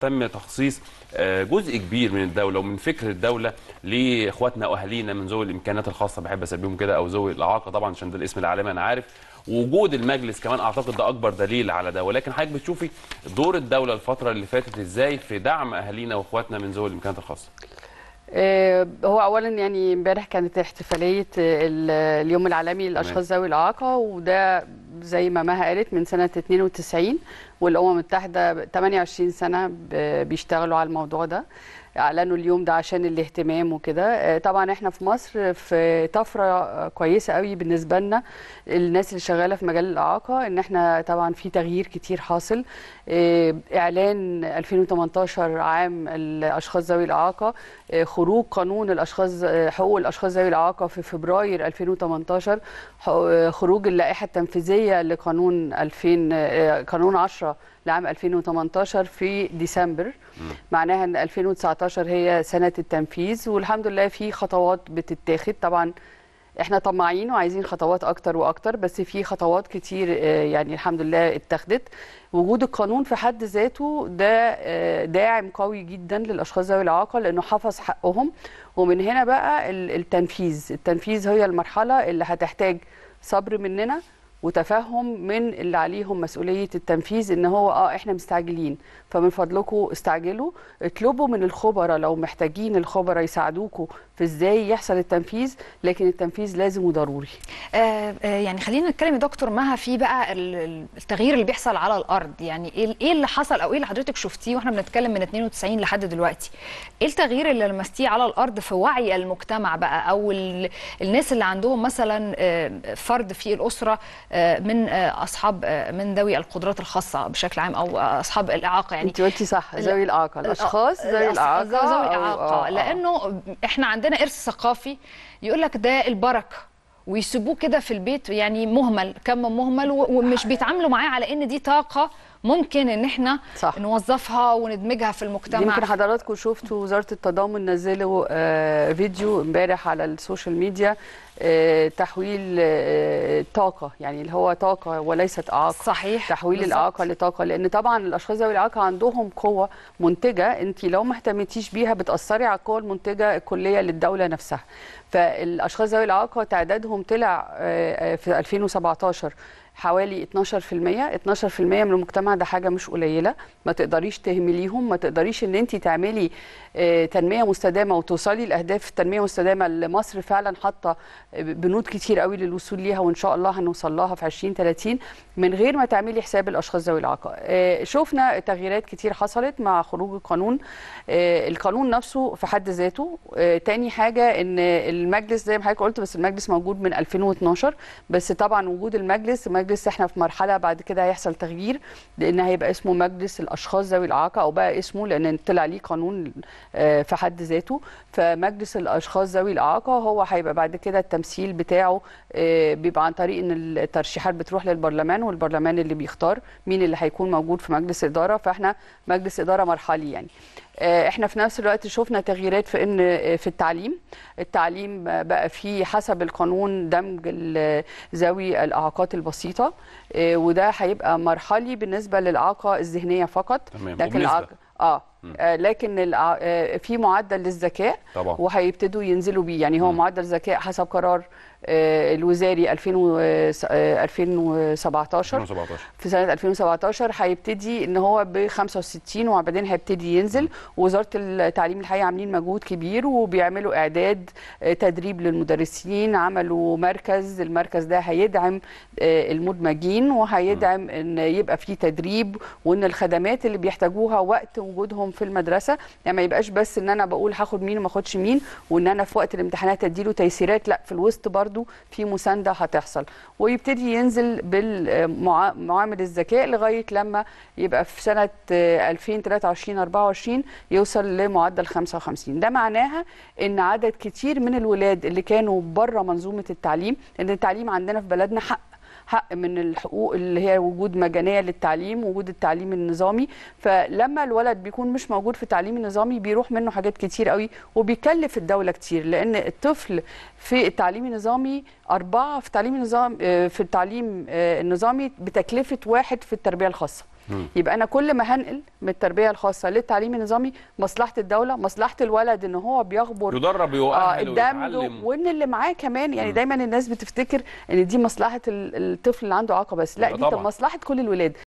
تم تخصيص آه، جزء كبير من الدوله ومن فكر الدوله لاخواتنا واهالينا من ذوي الامكانيات الخاصه بحب اسميهم كده او ذوي الاعاقه طبعا عشان ده الاسم العالمي انا عارف وجود المجلس كمان اعتقد ده اكبر دليل على ده ولكن حضرتك بتشوفي دور الدوله الفتره اللي فاتت ازاي في دعم اهالينا واخواتنا من ذوي الامكانيات الخاصه آه، هو اولا يعني امبارح كانت احتفاليه اليوم العالمي للاشخاص ذوي الاعاقه وده زي ما مها قالت من سنه 92 والامم المتحده 28 سنه بيشتغلوا على الموضوع ده اعلنوا اليوم ده عشان الاهتمام وكده آه، طبعا احنا في مصر في طفره كويسه قوي بالنسبه لنا الناس اللي شغاله في مجال الاعاقه ان احنا طبعا في تغيير كتير حاصل آه، اعلان 2018 عام الاشخاص ذوي الاعاقه آه، خروج قانون الاشخاص حقوق الاشخاص ذوي الاعاقه في فبراير 2018 خروج اللائحه التنفيذيه لقانون 2000 قانون 10 الإدارة لعام 2018 في ديسمبر معناها أن 2019 هي سنة التنفيذ والحمد لله في خطوات بتتاخد طبعا احنا طماعين وعايزين خطوات اكتر واكتر بس في خطوات كتير آه، يعني الحمد لله اتخذت وجود القانون في حد ذاته ده آه، داعم قوي جدا للاشخاص ذوي الاعاقه لانه حفظ حقهم ومن هنا بقى التنفيذ التنفيذ هي المرحله اللي هتحتاج صبر مننا وتفهم من اللي عليهم مسؤوليه التنفيذ ان هو اه احنا مستعجلين فمن فضلكم استعجلوا اطلبوا من الخبراء لو محتاجين الخبراء يساعدوكم في ازاي يحصل التنفيذ لكن التنفيذ لازم وضروري آه, آه، يعني خلينا نتكلم يا دكتور مها في بقى التغيير اللي بيحصل على الارض يعني إيه, ايه اللي حصل او ايه اللي حضرتك شفتيه واحنا بنتكلم من 92 لحد دلوقتي ايه التغيير اللي لمستيه على الارض في وعي المجتمع بقى او الناس اللي عندهم مثلا آه، فرد في الاسره آه، من اصحاب من ذوي القدرات الخاصه بشكل عام او اصحاب الاعاقه يعني انت قلتي صح ذوي الاعاقه الاشخاص ذوي الاعاقه ذوي الاعاقه لانه احنا عندنا عندنا ارث ثقافي يقول لك ده البركه ويسيبوه كده في البيت يعني مهمل كم مهمل ومش بيتعاملوا معاه على ان دي طاقه ممكن ان احنا صح. نوظفها وندمجها في المجتمع يمكن حضراتكم شفتوا وزاره التضامن نزلوا آه فيديو امبارح على السوشيال ميديا آه تحويل آه طاقه يعني اللي هو طاقه وليست اعاقه صحيح تحويل بالزبط. الاعاقه لطاقه لان طبعا الاشخاص ذوي الاعاقه عندهم قوه منتجه انت لو ما اهتمتيش بيها بتاثري على القوه المنتجه الكليه للدوله نفسها فالاشخاص ذوي الاعاقه تعدادهم طلع آه، آه، في 2017 حوالي 12% 12% من المجتمع ده حاجه مش قليله ما تقدريش تهمليهم ما تقدريش ان انت تعملي آه، تنميه مستدامه وتوصلي لاهداف التنميه المستدامه اللي مصر فعلا حاطه بنود كتير قوي للوصول ليها وان شاء الله هنوصل لها في 2030 من غير ما تعملي حساب الاشخاص ذوي الاعاقه شفنا تغييرات كتير حصلت مع خروج القانون القانون نفسه في حد ذاته تاني حاجه ان المجلس زي ما حضرتك قلت بس المجلس موجود من 2012 بس طبعا وجود المجلس المجلس احنا في مرحله بعد كده هيحصل تغيير لان هيبقى اسمه مجلس الاشخاص ذوي الاعاقه او بقى اسمه لان طلع ليه قانون آه، في حد ذاته فمجلس الاشخاص ذوي الاعاقه هو هيبقى بعد كده التمثيل بتاعه آه، بيبقى عن طريق ان الترشيحات بتروح للبرلمان والبرلمان اللي بيختار مين اللي هيكون موجود في مجلس اداره فاحنا مجلس اداره مرحلي يعني آه، احنا في نفس الوقت شفنا تغييرات في ان آه، في التعليم التعليم بقى فيه حسب القانون دمج ذوي الاعاقات البسيطه آه، وده هيبقى مرحلي بالنسبه للاعاقه الذهنيه فقط تمام. لكن اه آه، لكن آه، آه، في معدل للذكاء وهيبتدوا ينزلوا بيه يعني هو م. معدل ذكاء حسب قرار الوزاري 2017 في سنه 2017 هيبتدي ان هو ب 65 وبعدين هيبتدي ينزل وزاره التعليم الحقيقه عاملين مجهود كبير وبيعملوا اعداد تدريب للمدرسين عملوا مركز المركز ده هيدعم المدمجين وهيدعم ان يبقى في تدريب وان الخدمات اللي بيحتاجوها وقت وجودهم معاهم في المدرسه يعني ما يبقاش بس ان انا بقول هاخد مين وما اخدش مين وان انا في وقت الامتحانات اديله تيسيرات لا في الوسط برضو في مسانده هتحصل ويبتدي ينزل بالمعامل الذكاء لغايه لما يبقى في سنه 2023 24 يوصل لمعدل 55 ده معناها ان عدد كتير من الولاد اللي كانوا بره منظومه التعليم ان التعليم عندنا في بلدنا حق حق من الحقوق اللي هي وجود مجانيه للتعليم وجود التعليم النظامي فلما الولد بيكون مش موجود في التعليم النظامي بيروح منه حاجات كتير قوي وبيكلف الدوله كتير لان الطفل في التعليم النظامي أربعة في التعليم النظام آه، في التعليم آه، النظامي بتكلفة واحد في التربية الخاصة مم. يبقى انا كل ما هنقل من التربيه الخاصه للتعليم النظامي مصلحه الدوله مصلحه الولد ان هو بيخبر يدرب ويؤهل آه ويتعلم وان اللي معاه كمان يعني مم. دايما الناس بتفتكر ان دي مصلحه الطفل اللي عنده عاقه بس لا أيوة دي مصلحه كل الولاد